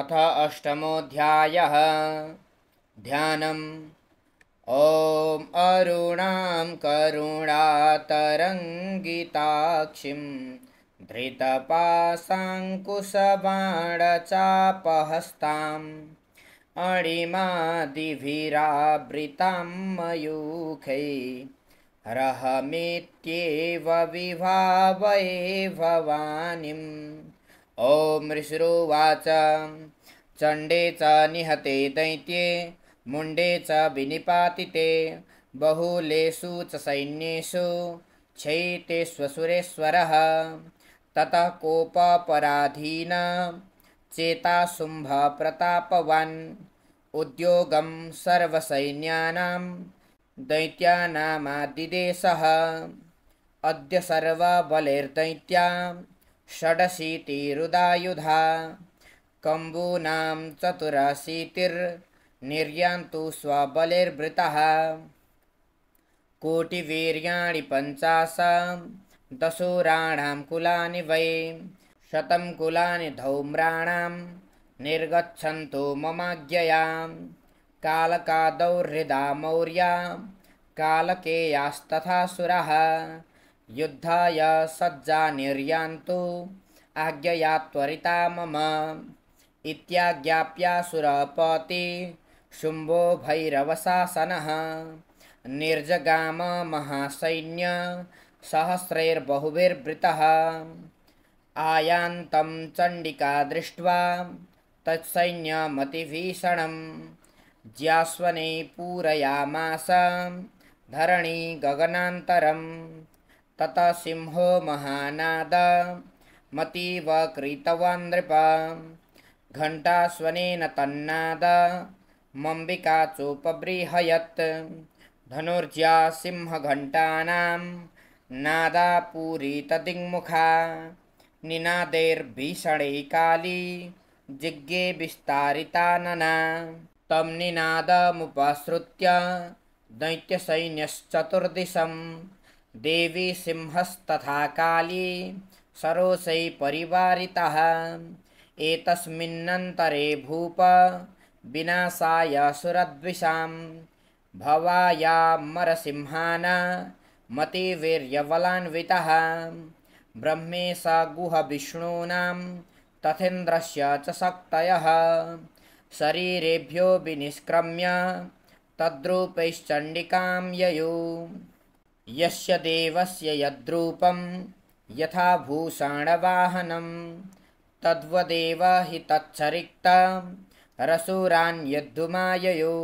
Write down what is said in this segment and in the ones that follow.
अथ अष्टमोऽध्यायः ध्यानम् ॐ अरुणां करुणातरङ्गिताक्षिं धृतपाशाङ्कुशबाणचापहस्ताम् अणिमादिभिरावृतां मयूखे रहमित्येव विभावये भवानिम् ओम ऋषिरुवाच चंडेचा निहते दैत्ये मुंडेचा विनिपातिते बहुलेषु च सैन्येषु क्षयिते स्वसुरेश्वरः ततः कोपपराधीना चेताशुम्भप्रतापवान् उद्योगं सर्वसैन्यानां दैत्यानामादिदेशः अद्य सर्वबलैर्दैत्यां षडशीतिरुदायुधा कम्बूनां चतुरशीतिर्निर्यान्तु स्वबलिर्भृतः कोटिवीर्याणि पञ्चाश दशूराणां कुलानि वै शतं कुलानि धौम्राणां निर्गच्छन्तु ममाज्ञयां कालकादौर्हृदा मौर्यां कालकेयास्तथासुरः युद्धाय सज्जा निर्यान्तु आज्ञया त्वरिता मम इत्याज्ञाप्यासुरपति भैरवशासनः निर्जगाम महासैन्य सहस्रैर्बहुभिर्वृतः आयान्तं चण्डिका दृष्ट्वा तत्सैन्यमतिभीषणं ज्यास्वने पूरयामास धरणी गगनान्तरम् तत सिंह महानाद मतीव क्रीतवान् नृप घंटास्वन तन्नाद मम्बिका चोपबृहयत् धनुर्ज्या सिंहघण्टानां नादा पूरितदिङ्मुखा निनादैर्भीषणे काली जिज्ञे विस्तारितानना तं निनादमुपसृत्य दैत्यसैन्यश्चतुर्दिशम् देवी सिंहस्तथा काली परिवारितः एतस्मिन्नन्तरे भूप विनाशाय सुरद्विषां मतिवीर्यबलान्वितः ब्रह्मे स गुहविष्णूनां तथेन्द्रस्य च शक्तयः शरीरेभ्यो विनिष्क्रम्य तद्रूपैश्चण्डिकां ययौ यस्य देवस्य यद्रूपं यथा भूषाणवाहनं तद्वदेव हि तच्छरिक्ता रसूरान्यद्धुमाययो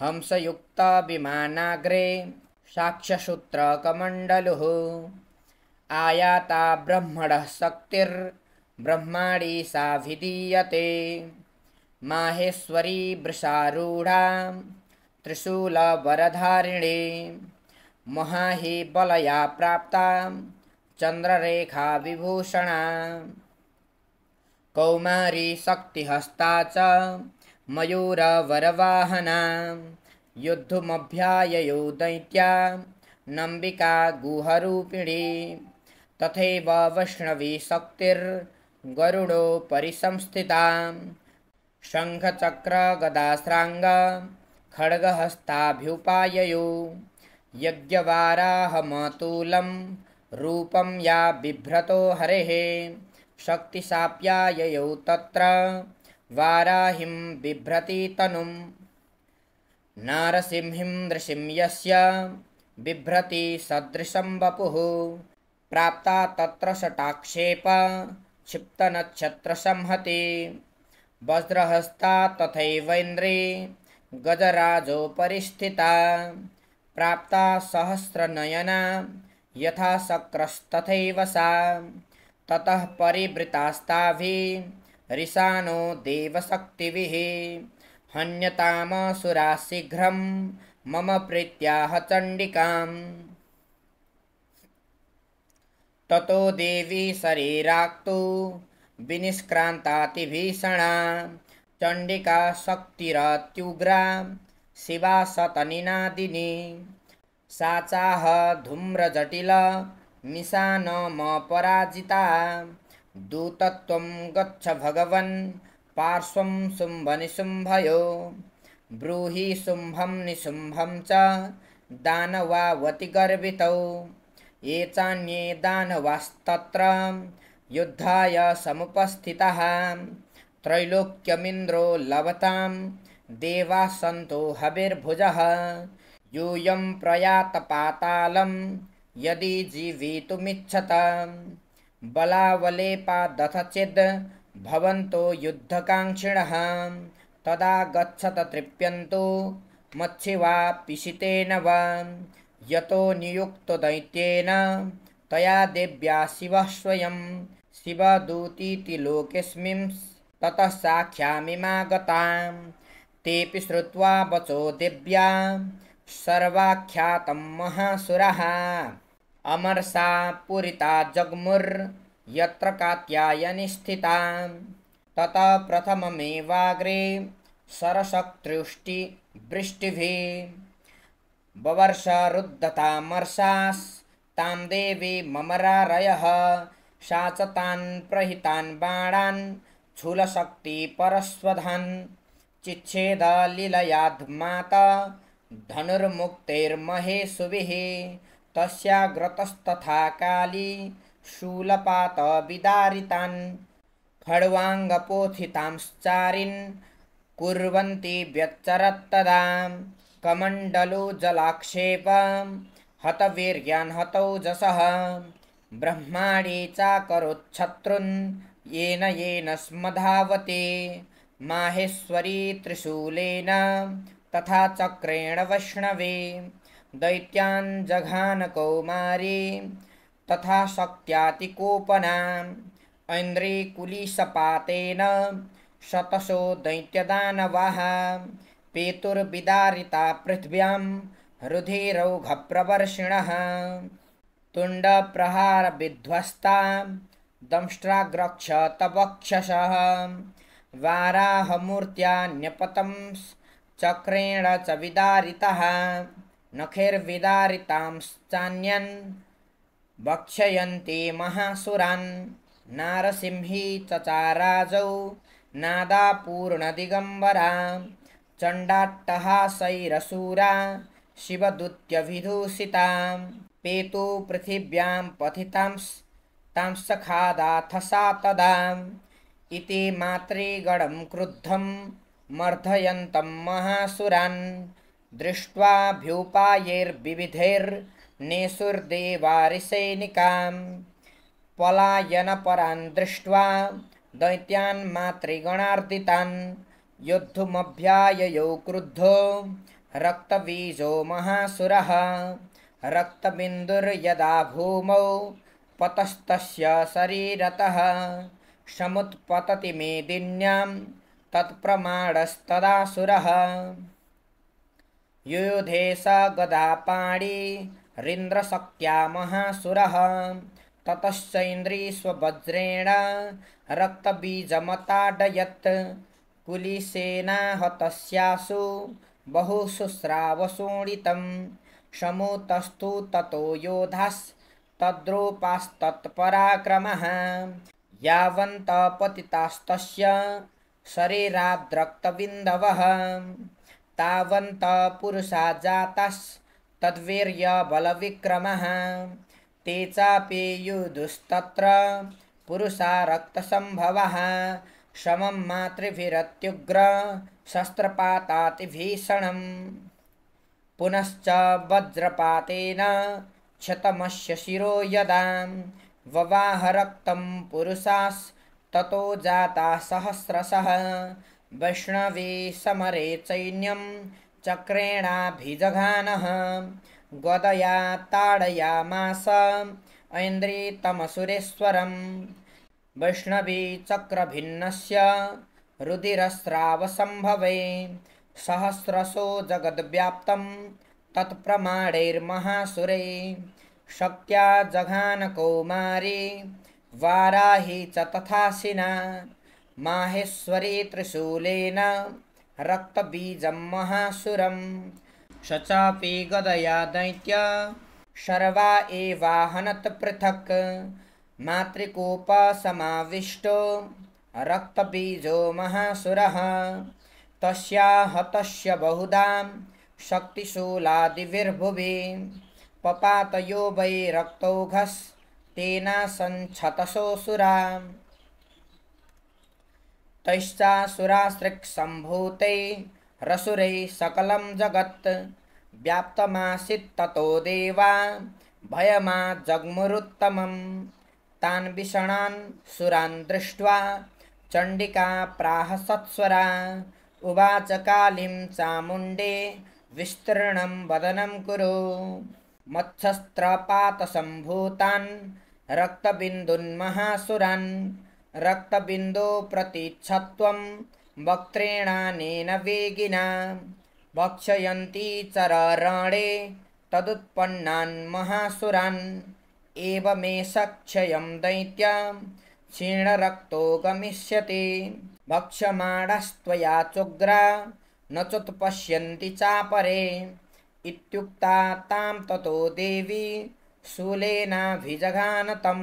हंसयुक्ताभिमानाग्रे हंसयुक्ता विमानाग्रे आयाता ब्रह्मणः सा विधीयते माहेश्वरी वृषारूढा त्रिशूलवरधारिणी महाहि बलया प्राप्ता चन्द्ररेखा विभूषणा कौमारी शक्तिहस्ता च मयूरवरवाहना युद्धमभ्याययो दैत्या नम्बिका गुहरूपिणी तथैव वैष्णवी शक्तिर्गरुडोपरिसंस्थिता शङ्खचक्रगदास्राङ्ग खड्गहस्ताभ्युपाययो यज्ञवाराहमतुलं रूपं या बिभ्रतो हरेः शक्तिशाप्याययौ तत्र वाराहिं तनुं नारसिंहिं दृशिं यस्य सदृशं वपुः प्राप्ता तत्र शटाक्षेप क्षिप्तनक्षत्रसंहति वज्रहस्ता तथैवैन्द्री गजराजोपरिस्थिता प्राप्ता सहस्रनयना यथा शक्रस्तथैव सा ततः परिवृतास्ताभि ऋषानो देवशक्तिभिः हन्यतामसुरा शीघ्र मम प्रीत्याह चंडिका ततो देवी शरीराक्तु विनिष्क्रान्तातिभीषणा चण्डिका शक्तिरत्युग्रा शिवा सतनिनादिनी साचाह म पराजिता दूतत्वं गच्छ भगवन् पार्श्वं शुम्भनिशुम्भयो ब्रूहि शुम्भं निशुम्भं च वति गर्वितौ ये चान्ये दानवास्तत्र युद्धाय समुपस्थितः त्रैलोक्यमिन्द्रो लवतां देवा सन्तो हविर्भुजः यूयं प्रयात पातालं यदि जीवितुमिच्छत बलावलेपादथ चेद् भवन्तो युद्धकाङ्क्षिणः तदा गच्छत तृप्यन्तो मच्छिवा पिशितेन वा यतो नियुक्तो दैत्येन तया देव्या शिवः स्वयं शिवदूतीति लोकेऽस्मिं ततः साख्यामिमागताम् ते श्रुवा वचो दिव्या सर्वाख्यातं महासुरः अमर्षा पूरिता जग्मुर्यत्र कात्यायनि स्थिता ततः प्रथममेवाग्रे सरसक्तृष्टिवृष्टिभिः बवर्ष रुद्धतामर्षास्तां देवी ममरारय सा च तान् प्रहितान् बाणान् शूलशक्तिपरस्वधान् चिच्छेदलिलयाध्माता धनुर्मुक्तेर्महेशुभिः तस्याग्रतस्तथा काली शूलपातविदारितान् खड्वाङ्गपोथितांश्चारिन् कुर्वन्ति व्यच्चरत्तदा कमण्डलो जलाक्षेप हतवीर्यान् हतौ जसः ब्रह्माणि चाकरोच्छत्रुन् येन येन स्मधावते माहेश्वरी त्रिशूलेन तथा चक्रेण वैष्णवे दैत्याञ्जघानकौमारे तथाशक्त्यातिकोपनाम् ऐन्द्रेकुलीशपातेन सतशो दैत्यदानवाहा पेतुर्विदारितापृथिव्यां हृधेरौघप्रवर्षिणः तुण्डप्रहारविध्वस्ता दंष्ट्राग्रक्षतवक्षसः वाराहमूर्त्या चक्रेण च विदारितः नखेर्विदारितांश्चान्यन् भक्षयन्ति महासुरान् नारसिंही चचाराजौ नादापूर्णदिगम्बरा चण्डाट्टहासैरसूरा शिवदुत्यभिदूषितां पेतु पृथिव्यां पथितांस्तांसखादाथसा तदा इति मातृगणं क्रुद्धं मर्धयन्तं महासुरान् दृष्ट्वा भ्यूपायैर्विविधैर्नेसुर्देवारिसैनिकां पलायनपरान् दृष्ट्वा दैत्यान् मातृगणार्दितान् योद्धुमभ्याययौ क्रुद्धो रक्तबीजो महासुरः रक्तबिन्दुर्यदा भूमौ पतस्तस्य शरीरतः क्षमुत्पतति मेदिन्यां तत्प्रमाणस्तदासुरः युयोधेशगदापाणीरीन्द्रशक्त्या महासुरः ततश्चेन्द्रिस्वज्रेण रक्तबीजमताडयत् कुलीसेनाहतस्यासु बहुशुश्रावशोणितं शमुतस्तु ततो योधास्तद्रूपास्तत्पराक्रमः यावन्तपतितास्तस्य शरीराद्रक्तबिन्दवः पुरुषा जातास्तद्वीर्यबलविक्रमः ते चापेयुदुस्तत्र पुरुषारक्तसम्भवः समं मातृभिरत्युग्रशस्त्रपातातिभीषणं पुनश्च वज्रपातेन क्षतमस्य शिरो यदा ववाहरक्तं पुरुषास्ततो जाता सहस्रशः समरे चैन्यं चक्रेणाभिजघानः गदया ताडयामास ऐन्द्रितमसुरेश्वरं वैष्णवीचक्रभिन्नस्य रुधिरस्रावसम्भवे सहस्रशो जगद्व्याप्तं तत्प्रमाणैर्महासुरे शक्या जघान कौमारी वाराही च तथासिना माहेश्वरी त्रिशूलेन रक्तबीजं महासुरं स चापि गदया दैत्य शर्वा एवाहनत् पृथक् मातृकोपसमाविष्टो रक्तबीजो महासुरः तस्या हतस्य बहुधां शक्तिशूलादिभिर्भुवि पपातयो वै रक्तौघस् तेना सञ्छतसोऽसुरा रसुरैः सकलं जगत् व्याप्तमासीत्ततो देवा भयमा जग्मुरुत्तमं तान विषणान् सुरान् दृष्ट्वा चण्डिका प्राहसत्स्वरा उवाच कालीं चामुण्डे विस्तृणं वदनं कुरु मत्स्रपातसम्भूतान् रक्तबिन्दुन्महासुरान् प्रतिच्छत्वं वक्त्रेणानेन वेगिना तदुत्पन्नान् महासुरान् एवमेष क्षयं दैत्यां क्षीणरक्तो गमिष्यति भक्ष्यमाणस्त्वया चुग्रा न चोत्पश्यन्ति चापरे इत्युक्ता तां ततो देवी शूलेनाभिजघान तं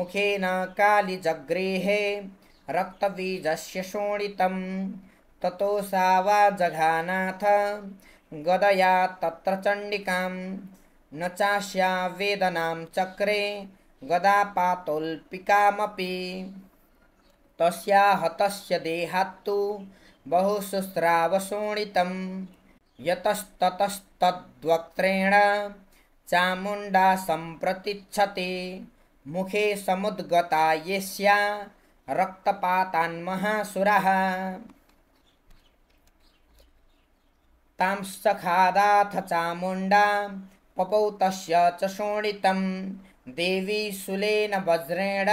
मुखेन कालिजगृहे रक्तबीजस्य शोणितं ततो सा वा जघानाथ तत्र चण्डिकां न चास्या वेदनां चक्रे गदा तस्या हतस्य देहात्तु बहु सुस्रावशोणितम् यतस्ततस्तद्वक्त्रेण चामुण्डा सम्प्रतिच्छति मुखे समुद्गता येष्या रक्तपातान्महासुरः तांश्चखादाथ चामुण्डा चामुण्डा पपौतस्य च शोणितं सुलेन वज्रेण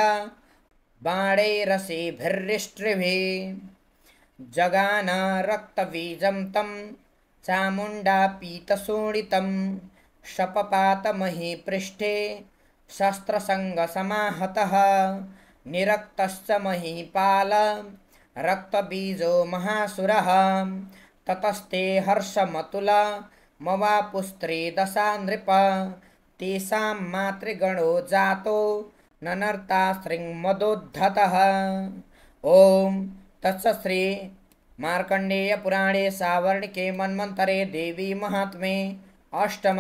रक्तबीजं तं चामुंडा पीतशोणितं शपपातमहे पृष्ठे शस्त्रसङ्गसमाहतः निरक्तश्च पाल रक्तबीजो महासुरः ततस्ते हर्षमतुल मवापुस्त्रे दशा नृप तेषां मातृगणो जातो ननर्ता शृङ्मदोद्धतः ॐ श्री मार्कंडेय पुराणे सावर्ण के मनमंतरे देवी महात्मे अष्टम